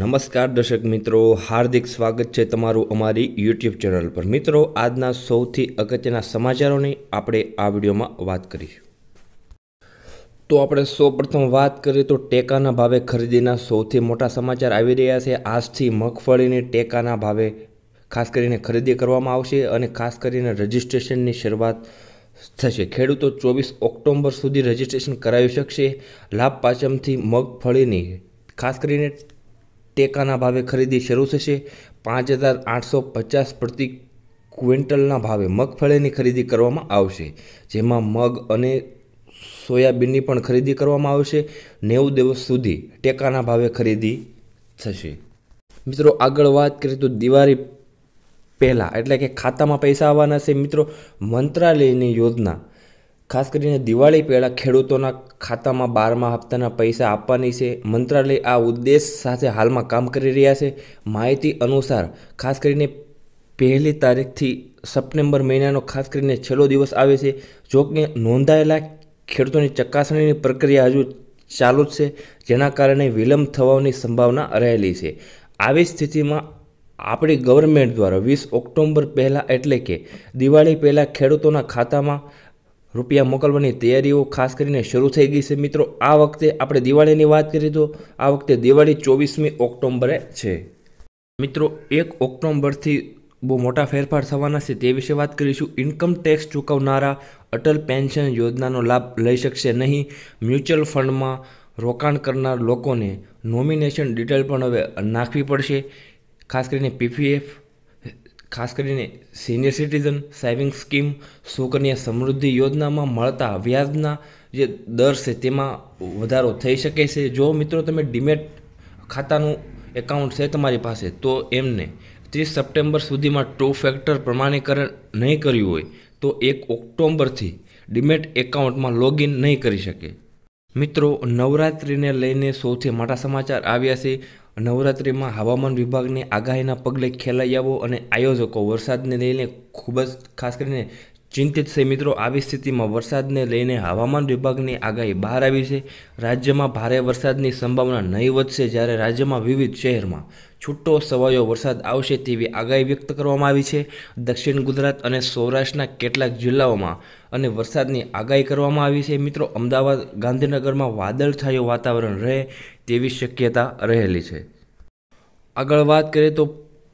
નમસ્કાર દર્શક મિત્રો હાર્દિક સ્વાગત છે તમારું અમારી યુટ્યુબ ચેનલ પર મિત્રો આજના સૌથી અગત્યના સમાચારોની આપણે આ વિડીયોમાં વાત કરીશું તો આપણે સૌપ્રથમ વાત કરીએ તો ટેકાના ભાવે ખરીદીના સૌથી મોટા સમાચાર આવી રહ્યા છે આજથી મગફળીની ટેકાના ભાવે ખાસ કરીને ખરીદી કરવામાં આવશે અને ખાસ કરીને રજિસ્ટ્રેશનની શરૂઆત થશે ખેડૂતો ચોવીસ ઓક્ટોબર સુધી રજિસ્ટ્રેશન કરાવી શકશે લાભ પાચમથી મગફળીની ખાસ કરીને ટેકાના ભાવે ખરીદી શરૂ થશે પાંચ હજાર આઠસો પચાસ પ્રતિ ક્વિન્ટલના ભાવે મગફળીની ખરીદી કરવામાં આવશે જેમાં મગ અને સોયાબીનની પણ ખરીદી કરવામાં આવશે નેવું દિવસ સુધી ટેકાના ભાવે ખરીદી થશે મિત્રો આગળ વાત કરીએ તો દિવાળી પહેલાં એટલે કે ખાતામાં પૈસા આવવાના છે મિત્રો મંત્રાલયની યોજના ખાસ કરીને દિવાળી પહેલાં ખેડૂતોના ખાતામાં બારમા હપ્તાના પૈસા આપવાની છે મંત્રાલય આ ઉદ્દેશ સાથે હાલમાં કામ કરી રહ્યા છે માહિતી અનુસાર ખાસ કરીને પહેલી તારીખથી સપ્ટેમ્બર મહિનાનો ખાસ કરીને છેલ્લો દિવસ આવે છે જો કે નોંધાયેલા ખેડૂતોની ચકાસણીની પ્રક્રિયા હજુ ચાલુ જ છે જેના કારણે વિલંબ થવાની સંભાવના રહેલી છે આવી સ્થિતિમાં આપણી ગવર્મેન્ટ દ્વારા વીસ ઓક્ટોબર પહેલાં એટલે કે દિવાળી પહેલાં ખેડૂતોના ખાતામાં રૂપિયા મોકલવાની તૈયારીઓ ખાસ કરીને શરૂ થઈ ગઈ છે મિત્રો આ વખતે આપણે દિવાળીની વાત કરી તો આ વખતે દિવાળી ચોવીસમી ઓક્ટોમ્બરે છે મિત્રો એક ઓક્ટોમ્બરથી બહુ મોટા ફેરફાર થવાના છે તે વિશે વાત કરીશું ઇન્કમ ટેક્સ ચૂકવનારા અટલ પેન્શન યોજનાનો લાભ લઈ શકશે નહીં મ્યુચ્યુઅલ ફંડમાં રોકાણ કરનાર લોકોને નોમિનેશન ડિટેલ પણ હવે નાખવી પડશે ખાસ કરીને પીપીએફ ખાસ કરીને senior citizen saving scheme Sukanya Samriddhi યોજનામાં મળતા વ્યાજના જે દર છે તેમાં વધારો થઈ શકે છે જો મિત્રો તમે ડીમેટ ખાતાનું એકાઉન્ટ છે તમારી પાસે તો એમને ત્રીસ સપ્ટેમ્બર સુધીમાં ટુ ફેક્ટર પ્રમાણીકરણ નહીં કર્યું હોય તો એક ઓક્ટોબરથી ડીમેટ એકાઉન્ટમાં લોગિન નહીં કરી શકે મિત્રો નવરાત્રિને લઈને સૌથી મોટા સમાચાર આવ્યા છે નવરાત્રિમાં હવામાન વિભાગની આગાહીના પગલે ખેલૈયાઓ અને આયોજકો વરસાદને લઈને ખૂબ જ ખાસ કરીને ચિંતિત છે મિત્રો આવી સ્થિતિમાં વરસાદને લઈને હવામાન વિભાગની આગાહી બહાર આવી છે રાજ્યમાં ભારે વરસાદની સંભાવના નહીં વધશે જ્યારે રાજ્યમાં વિવિધ શહેરમાં છૂટો સવાયો વરસાદ આવશે તેવી આગાહી વ્યક્ત કરવામાં આવી છે દક્ષિણ ગુજરાત અને સૌરાષ્ટ્રના કેટલાક જિલ્લાઓમાં અને વરસાદની આગાહી કરવામાં આવી છે મિત્રો અમદાવાદ ગાંધીનગરમાં વાદળછાયું વાતાવરણ રહે તેવી શક્યતા રહેલી છે આગળ વાત કરીએ તો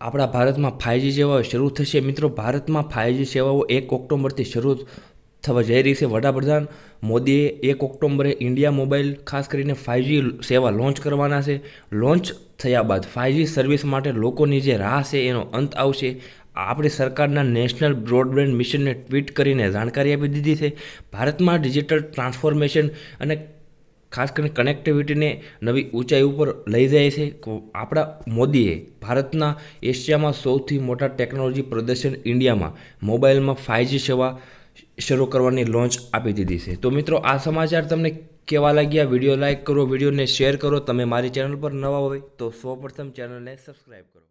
આપણા ભારતમાં ફાઇવજી સેવાઓ શરૂ થશે મિત્રો ભારતમાં ફાઇવજી સેવાઓ એક ઓક્ટોબરથી શરૂ થવા જઈ રહી છે વડાપ્રધાન મોદીએ એક ઓક્ટોબરે ઇન્ડિયા મોબાઈલ ખાસ કરીને ફાઇવજી સેવા લોન્ચ કરવાના છે લોન્ચ થયા બાદ ફાઇવજી સર્વિસ માટે લોકોની જે રાહ છે એનો અંત આવશે આપણી સરકારના નેશનલ બ્રોડબેન્ડ મિશનને ટ્વીટ કરીને જાણકારી આપી દીધી છે ભારતમાં ડિજિટલ ટ્રાન્સફોર્મેશન અને ખાસ કરીને કનેક્ટિવિટીને નવી ઊંચાઈ ઉપર લઈ જાય છે આપણા મોદીએ ભારતના એશિયામાં સૌથી મોટા ટેકનોલોજી પ્રદર્શન ઇન્ડિયામાં મોબાઈલમાં ફાઇવજી સેવા શરૂ કરવાની લોન્ચ આપી દીધી છે તો મિત્રો આ સમાચાર તમને કેવા લાગ્યા વિડીયો લાઇક કરો વિડીયોને શેર કરો તમે મારી ચેનલ પર નવા હોય તો સૌ પ્રથમ ચેનલને સબસ્ક્રાઈબ કરો